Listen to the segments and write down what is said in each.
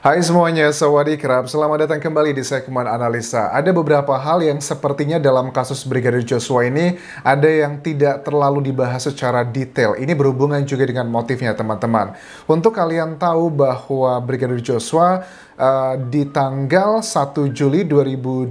Hai semuanya, Sawadi Krab. Selamat datang kembali di segmen analisa. Ada beberapa hal yang sepertinya dalam kasus Brigadir Joshua ini ada yang tidak terlalu dibahas secara detail. Ini berhubungan juga dengan motifnya, teman-teman. Untuk kalian tahu bahwa Brigadir Joshua uh, di tanggal 1 Juli 2022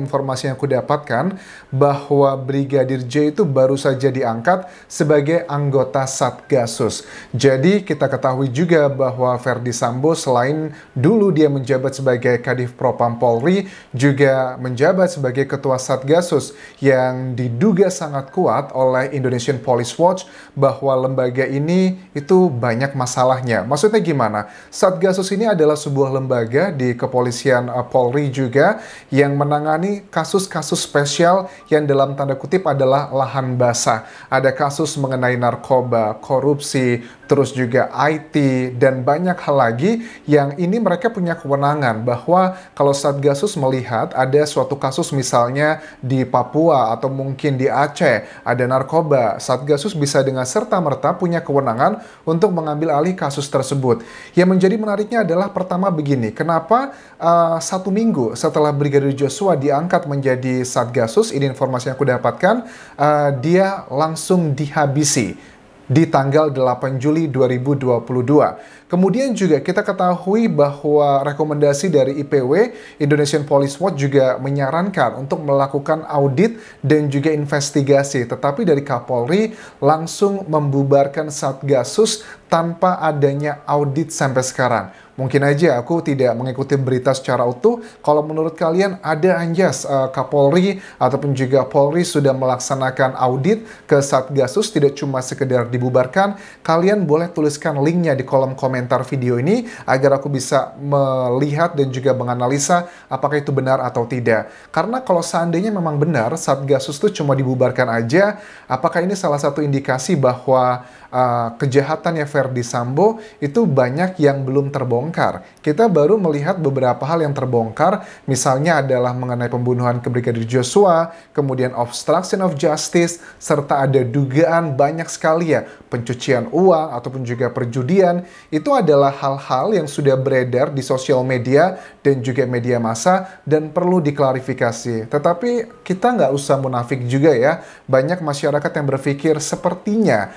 informasi yang aku dapatkan bahwa Brigadir J itu baru saja diangkat sebagai anggota Satgasus. Jadi kita ketahui juga bahwa Verdi Sambo selain dulu dia menjabat sebagai Kadif Propam Polri juga menjabat sebagai ketua Satgasus yang diduga sangat kuat oleh Indonesian Police Watch bahwa lembaga ini itu banyak masalahnya. Maksudnya gimana? Satgasus ini adalah sebuah lembaga di kepolisian eh, Polri juga yang menangani kasus-kasus spesial yang dalam tanda kutip adalah lahan basah. Ada kasus mengenai narkoba, korupsi, terus juga IT dan banyak hal lagi yang ini mereka punya kewenangan bahwa kalau Satgasus melihat ada suatu kasus misalnya di Papua atau mungkin di Aceh ada narkoba, Satgasus bisa dengan serta-merta punya kewenangan untuk mengambil alih kasus tersebut. Yang menjadi menariknya adalah pertama begini, kenapa uh, satu minggu setelah Brigadir Joshua diangkat menjadi Satgasus, ini informasi yang aku dapatkan, uh, dia langsung dihabisi di tanggal 8 Juli 2022. Kemudian juga kita ketahui bahwa rekomendasi dari IPW, Indonesian Police Watch juga menyarankan untuk melakukan audit dan juga investigasi. Tetapi dari Kapolri langsung membubarkan Satgasus tanpa adanya audit sampai sekarang. Mungkin aja aku tidak mengikuti berita secara utuh. Kalau menurut kalian ada anjas uh, Kapolri ataupun juga Polri sudah melaksanakan audit ke Satgasus tidak cuma sekedar dibubarkan, kalian boleh tuliskan linknya di kolom komentar video ini agar aku bisa melihat dan juga menganalisa apakah itu benar atau tidak. Karena kalau seandainya memang benar Satgasus itu cuma dibubarkan aja, apakah ini salah satu indikasi bahwa uh, eh, kejahatannya Verdi Sambo itu banyak yang belum terbongkar. Kita baru melihat beberapa hal yang terbongkar, misalnya adalah mengenai pembunuhan ke Joshua, kemudian obstruction of justice, serta ada dugaan banyak sekali ya pencucian uang ataupun juga perjudian. Itu adalah hal-hal yang sudah beredar di sosial media dan juga media massa dan perlu diklarifikasi. Tetapi kita nggak usah munafik juga ya, banyak masyarakat yang berpikir sepertinya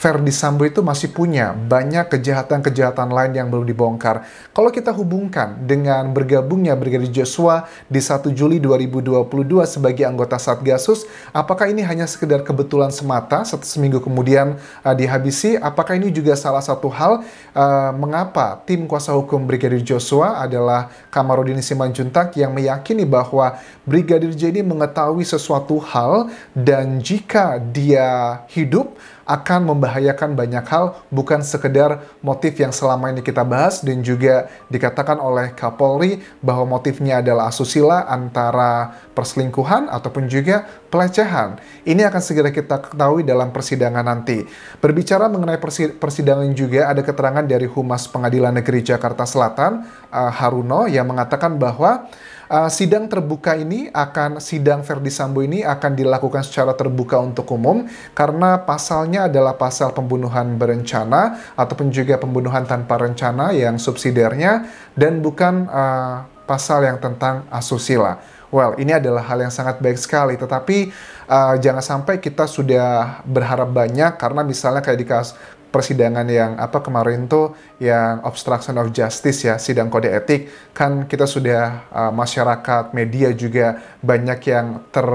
Verdi Sambo itu masih punya banyak kejahatan-kejahatan lain yang belum dibongkar. Kalau kita hubungkan dengan bergabungnya Brigadir Joshua di 1 Juli 2022 sebagai anggota Satgasus, apakah ini hanya sekedar kebetulan semata satu seminggu kemudian uh, dihabisi? Apakah ini juga salah satu hal uh, mengapa tim kuasa hukum Brigadir Joshua adalah Kamarudin Simanjuntak yang meyakini bahwa Brigadir J ini mengetahui sesuatu hal dan jika dia hidup akan membahayakan banyak hal, bukan sekedar motif yang selama ini kita bahas dan juga dikatakan oleh Kapolri bahwa motifnya adalah asusila antara perselingkuhan ataupun juga pelecehan. Ini akan segera kita ketahui dalam persidangan nanti. Berbicara mengenai persidangan juga ada keterangan dari Humas Pengadilan Negeri Jakarta Selatan, eh, Haruno, yang mengatakan bahwa Uh, sidang terbuka ini akan sidang Verdi Sambo ini akan dilakukan secara terbuka untuk umum karena pasalnya adalah pasal pembunuhan berencana ataupun juga pembunuhan tanpa rencana yang subsidiarnya dan bukan uh, pasal yang tentang asusila. Well, ini adalah hal yang sangat baik sekali, tetapi uh, jangan sampai kita sudah berharap banyak karena misalnya kayak di kas persidangan yang apa kemarin tuh yang obstruction of justice ya sidang kode etik kan kita sudah uh, masyarakat media juga banyak yang ter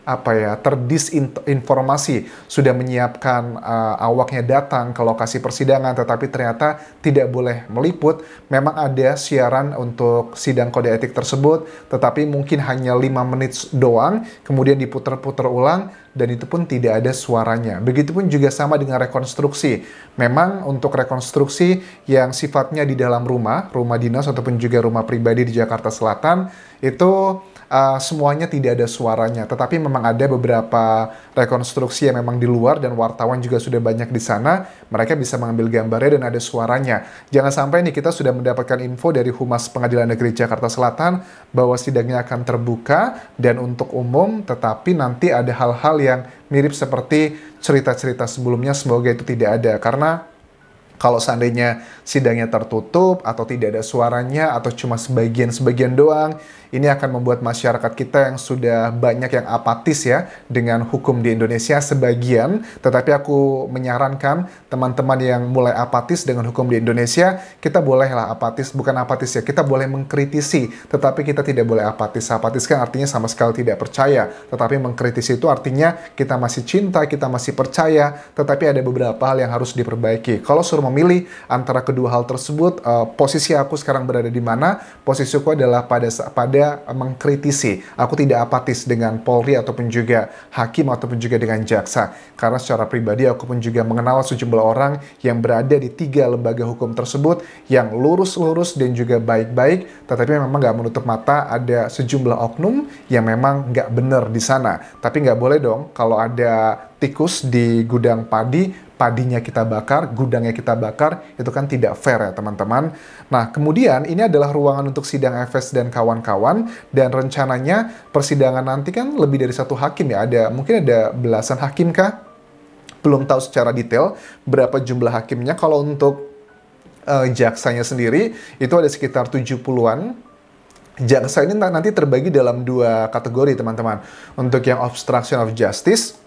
apa ya terdisinformasi sudah menyiapkan uh, awaknya datang ke lokasi persidangan tetapi ternyata tidak boleh meliput memang ada siaran untuk sidang kode etik tersebut tetapi mungkin hanya lima menit doang kemudian diputer-puter ulang dan itu pun tidak ada suaranya. Begitupun juga sama dengan rekonstruksi. Memang untuk rekonstruksi yang sifatnya di dalam rumah, rumah dinas ataupun juga rumah pribadi di Jakarta Selatan, itu uh, semuanya tidak ada suaranya. Tetapi memang ada beberapa rekonstruksi yang memang di luar dan wartawan juga sudah banyak di sana. Mereka bisa mengambil gambarnya dan ada suaranya. Jangan sampai nih kita sudah mendapatkan info dari Humas Pengadilan Negeri Jakarta Selatan bahwa sidangnya akan terbuka dan untuk umum, tetapi nanti ada hal-hal yang mirip seperti cerita-cerita sebelumnya semoga itu tidak ada karena kalau seandainya sidangnya tertutup atau tidak ada suaranya atau cuma sebagian-sebagian doang, ini akan membuat masyarakat kita yang sudah banyak yang apatis ya dengan hukum di Indonesia sebagian, tetapi aku menyarankan teman-teman yang mulai apatis dengan hukum di Indonesia, kita bolehlah apatis, bukan apatis ya, kita boleh mengkritisi, tetapi kita tidak boleh apatis. Apatis kan artinya sama sekali tidak percaya, tetapi mengkritisi itu artinya kita masih cinta, kita masih percaya, tetapi ada beberapa hal yang harus diperbaiki. Kalau suruh memilih antara kedua hal tersebut, eh, posisi aku sekarang berada di mana? Posisiku adalah pada pada saya mengkritisi, aku tidak apatis dengan Polri ataupun juga hakim ataupun juga dengan jaksa. Karena secara pribadi aku pun juga mengenal sejumlah orang yang berada di tiga lembaga hukum tersebut yang lurus-lurus dan juga baik-baik, tetapi memang nggak menutup mata ada sejumlah oknum yang memang nggak benar di sana. Tapi nggak boleh dong kalau ada tikus di gudang padi, padinya kita bakar, gudangnya kita bakar, itu kan tidak fair ya teman-teman. Nah, kemudian ini adalah ruangan untuk sidang FS dan kawan-kawan, dan rencananya persidangan nanti kan lebih dari satu hakim ya, ada mungkin ada belasan hakim kah? Belum tahu secara detail berapa jumlah hakimnya. Kalau untuk uh, jaksanya sendiri, itu ada sekitar 70-an jaksa ini nanti terbagi dalam dua kategori teman-teman. Untuk yang obstruction of justice,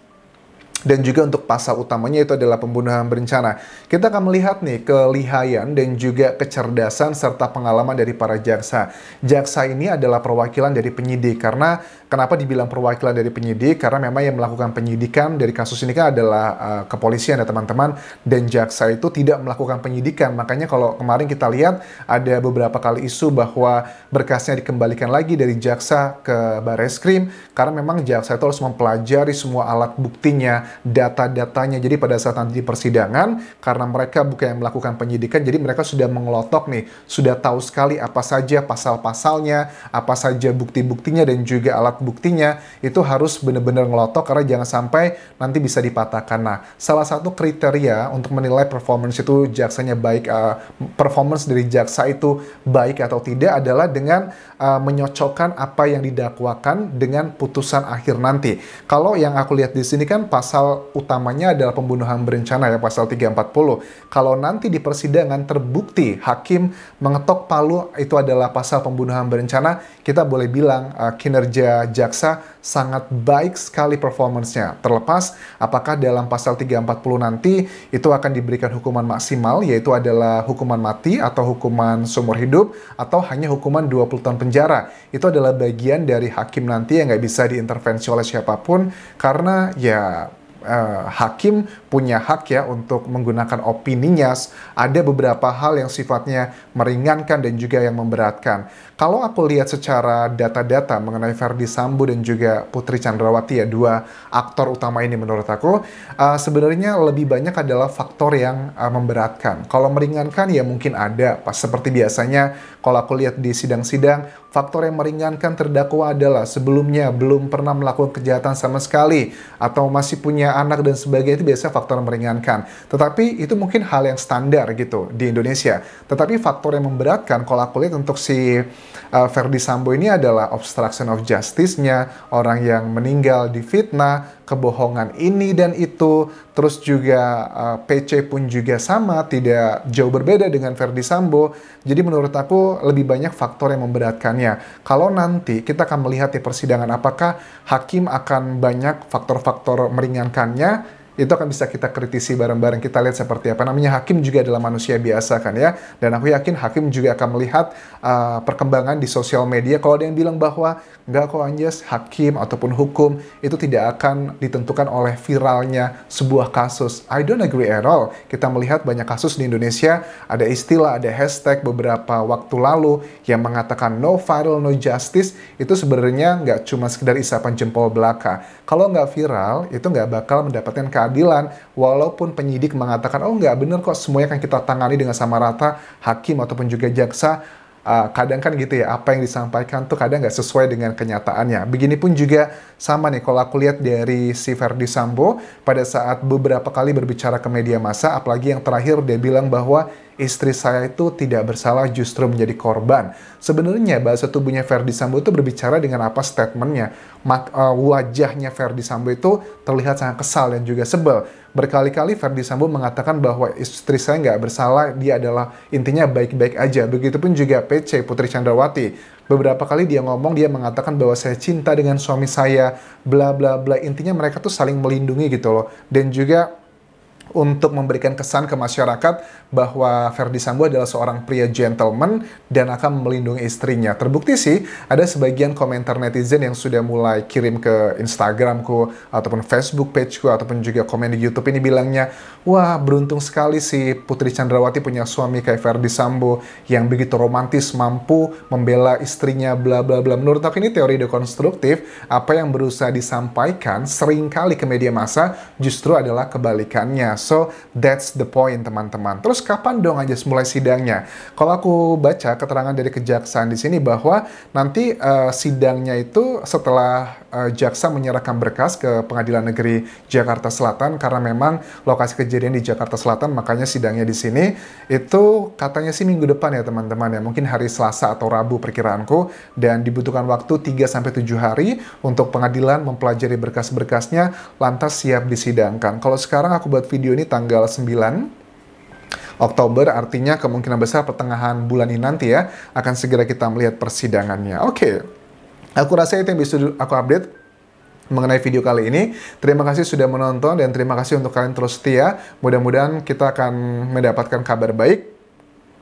dan juga untuk pasal utamanya itu adalah pembunuhan berencana. Kita akan melihat nih kelihayan dan juga kecerdasan serta pengalaman dari para jaksa. Jaksa ini adalah perwakilan dari penyidik karena Kenapa dibilang perwakilan dari penyidik? Karena memang yang melakukan penyidikan dari kasus ini kan adalah uh, kepolisian ya teman-teman dan jaksa itu tidak melakukan penyidikan. Makanya kalau kemarin kita lihat ada beberapa kali isu bahwa berkasnya dikembalikan lagi dari jaksa ke krim, karena memang jaksa itu harus mempelajari semua alat buktinya, data-datanya. Jadi pada saat nanti di persidangan karena mereka bukan yang melakukan penyidikan, jadi mereka sudah mengelotok nih, sudah tahu sekali apa saja pasal-pasalnya, apa saja bukti-buktinya dan juga alat buktinya itu harus benar-benar ngelotok karena jangan sampai nanti bisa dipatahkan. Nah, salah satu kriteria untuk menilai performance itu jaksanya baik uh, performance dari jaksa itu baik atau tidak adalah dengan uh, menyocokkan apa yang didakwakan dengan putusan akhir nanti. Kalau yang aku lihat di sini kan pasal utamanya adalah pembunuhan berencana ya pasal 340. Kalau nanti di persidangan terbukti hakim mengetok palu itu adalah pasal pembunuhan berencana, kita boleh bilang uh, kinerja jaksa sangat baik sekali performancenya. Terlepas apakah dalam pasal 340 nanti itu akan diberikan hukuman maksimal yaitu adalah hukuman mati atau hukuman seumur hidup atau hanya hukuman 20 tahun penjara. Itu adalah bagian dari hakim nanti yang nggak bisa diintervensi oleh siapapun karena ya uh, hakim punya hak ya untuk menggunakan opininya. Ada beberapa hal yang sifatnya meringankan dan juga yang memberatkan. Kalau aku lihat secara data-data mengenai Verdi Sambo dan juga Putri Chandrawati ya dua aktor utama ini menurut aku uh, sebenarnya lebih banyak adalah faktor yang uh, memberatkan. Kalau meringankan ya mungkin ada pas seperti biasanya kalau aku lihat di sidang-sidang Faktor yang meringankan terdakwa adalah sebelumnya belum pernah melakukan kejahatan sama sekali atau masih punya anak dan sebagainya itu biasa faktor yang meringankan. Tetapi itu mungkin hal yang standar gitu di Indonesia. Tetapi faktor yang memberatkan kalau aku lihat untuk si uh, Sambo ini adalah obstruction of justice-nya, orang yang meninggal di fitnah, kebohongan ini dan itu. Terus juga uh, eh, PC pun juga sama, tidak jauh berbeda dengan Verdi Sambo. Jadi menurut aku lebih banyak faktor yang memberatkannya. Kalau nanti kita akan melihat di persidangan apakah hakim akan banyak faktor-faktor meringankannya itu akan bisa kita kritisi bareng-bareng kita lihat seperti apa namanya hakim juga adalah manusia biasa kan ya dan aku yakin hakim juga akan melihat uh, perkembangan di sosial media kalau ada yang bilang bahwa nggak kok Anjas hakim ataupun hukum itu tidak akan ditentukan oleh viralnya sebuah kasus I don't agree at all kita melihat banyak kasus di Indonesia ada istilah ada hashtag beberapa waktu lalu yang mengatakan no viral no justice itu sebenarnya nggak cuma sekedar isapan jempol belaka kalau nggak viral itu nggak bakal mendapatkan keadilan, walaupun penyidik mengatakan, oh nggak benar kok, semuanya kan kita tangani dengan sama rata, hakim ataupun juga jaksa, uh, kadang kan gitu ya, apa yang disampaikan tuh kadang nggak sesuai dengan kenyataannya. begini pun juga sama nih, kalau aku lihat dari si Ferdi Sambo, pada saat beberapa kali berbicara ke media massa, apalagi yang terakhir dia bilang bahwa istri saya itu tidak bersalah justru menjadi korban. Sebenarnya bahasa tubuhnya Verdi Sambo itu berbicara dengan apa statementnya. Mak, uh, wajahnya Verdi Sambo itu terlihat sangat kesal dan juga sebel. Berkali-kali Verdi Sambo mengatakan bahwa istri saya nggak bersalah, dia adalah intinya baik-baik aja. Begitupun juga PC Putri Chandrawati. Beberapa kali dia ngomong, dia mengatakan bahwa saya cinta dengan suami saya, bla bla bla. Intinya mereka tuh saling melindungi gitu loh. Dan juga untuk memberikan kesan ke masyarakat bahwa Verdi Sambo adalah seorang pria gentleman dan akan melindungi istrinya. Terbukti sih ada sebagian komentar netizen yang sudah mulai kirim ke Instagramku ataupun Facebook pageku ataupun juga komen di YouTube ini bilangnya, "Wah, beruntung sekali sih Putri Chandrawati punya suami kayak Verdi Sambo yang begitu romantis mampu membela istrinya bla bla bla." Menurut aku ini teori dekonstruktif, apa yang berusaha disampaikan seringkali ke media massa justru adalah kebalikannya so that's the point teman-teman. Terus kapan dong aja mulai sidangnya? Kalau aku baca keterangan dari kejaksaan di sini bahwa nanti uh, sidangnya itu setelah Eh, jaksa menyerahkan berkas ke Pengadilan Negeri Jakarta Selatan karena memang lokasi kejadian di Jakarta Selatan makanya sidangnya di sini itu katanya sih minggu depan ya teman-teman ya mungkin hari Selasa atau Rabu perkiraanku dan dibutuhkan waktu 3 sampai 7 hari untuk pengadilan mempelajari berkas-berkasnya lantas siap disidangkan. Kalau sekarang aku buat video ini tanggal 9 Oktober artinya kemungkinan besar pertengahan bulan ini nanti ya akan segera kita melihat persidangannya. Oke. Okay. Aku rasa itu yang bisa aku update mengenai video kali ini. Terima kasih sudah menonton dan terima kasih untuk kalian terus setia. Mudah-mudahan kita akan mendapatkan kabar baik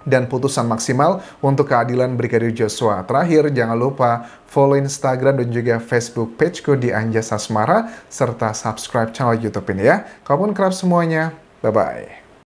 dan putusan maksimal untuk keadilan Brigadir Joshua. Terakhir, jangan lupa follow Instagram dan juga Facebook pageku di Anja Sasmara, serta subscribe channel YouTube ini ya. Kamu kerap semuanya. Bye-bye.